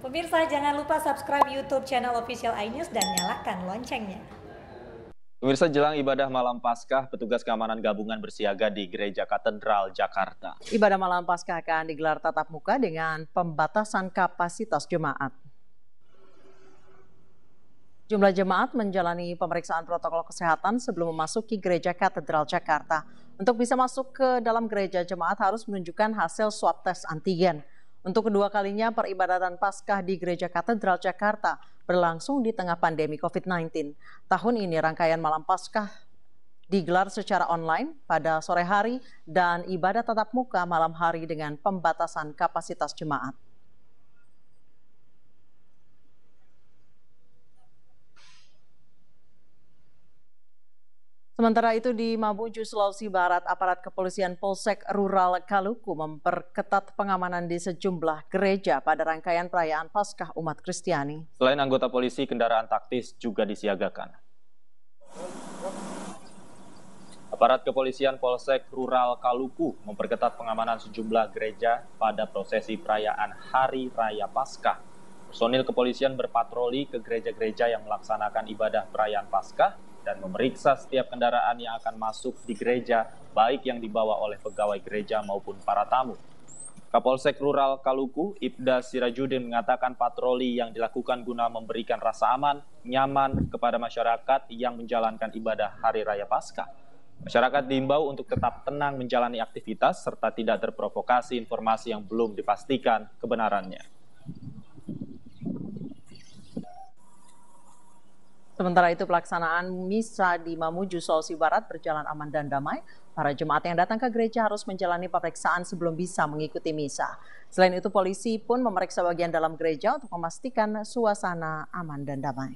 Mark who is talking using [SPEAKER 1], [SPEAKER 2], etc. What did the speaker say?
[SPEAKER 1] Pemirsa jangan lupa subscribe YouTube channel official iNews dan nyalakan loncengnya.
[SPEAKER 2] Pemirsa jelang ibadah malam Paskah, petugas keamanan gabungan bersiaga di Gereja Katedral Jakarta.
[SPEAKER 1] Ibadah malam Paskah akan digelar tatap muka dengan pembatasan kapasitas jemaat. Jumlah jemaat menjalani pemeriksaan protokol kesehatan sebelum memasuki Gereja Katedral Jakarta. Untuk bisa masuk ke dalam gereja, jemaat harus menunjukkan hasil swab tes antigen. Untuk kedua kalinya, peribadatan Paskah di Gereja Katedral Jakarta berlangsung di tengah pandemi COVID-19. Tahun ini rangkaian Malam Paskah digelar secara online pada sore hari dan ibadah tatap muka malam hari dengan pembatasan kapasitas jemaat. Sementara itu di Mamuju, Sulawesi Barat, aparat kepolisian Polsek Rural Kaluku memperketat pengamanan di sejumlah gereja pada rangkaian perayaan Paskah umat Kristiani.
[SPEAKER 2] Selain anggota polisi, kendaraan taktis juga disiagakan. Aparat kepolisian Polsek Rural Kaluku memperketat pengamanan sejumlah gereja pada prosesi perayaan Hari Raya Paskah. Personil kepolisian berpatroli ke gereja-gereja yang melaksanakan ibadah perayaan Paskah dan memeriksa setiap kendaraan yang akan masuk di gereja, baik yang dibawa oleh pegawai gereja maupun para tamu. Kapolsek Rural Kaluku, Ibda Sirajudin mengatakan patroli yang dilakukan guna memberikan rasa aman, nyaman kepada masyarakat yang menjalankan ibadah Hari Raya Paskah. Masyarakat diimbau untuk tetap tenang menjalani aktivitas serta tidak terprovokasi informasi yang belum dipastikan kebenarannya.
[SPEAKER 1] Sementara itu pelaksanaan misa di Mamuju, Sulawesi Barat berjalan aman dan damai. Para jemaat yang datang ke gereja harus menjalani pemeriksaan sebelum bisa mengikuti misa. Selain itu polisi pun memeriksa bagian dalam gereja untuk memastikan suasana aman dan damai.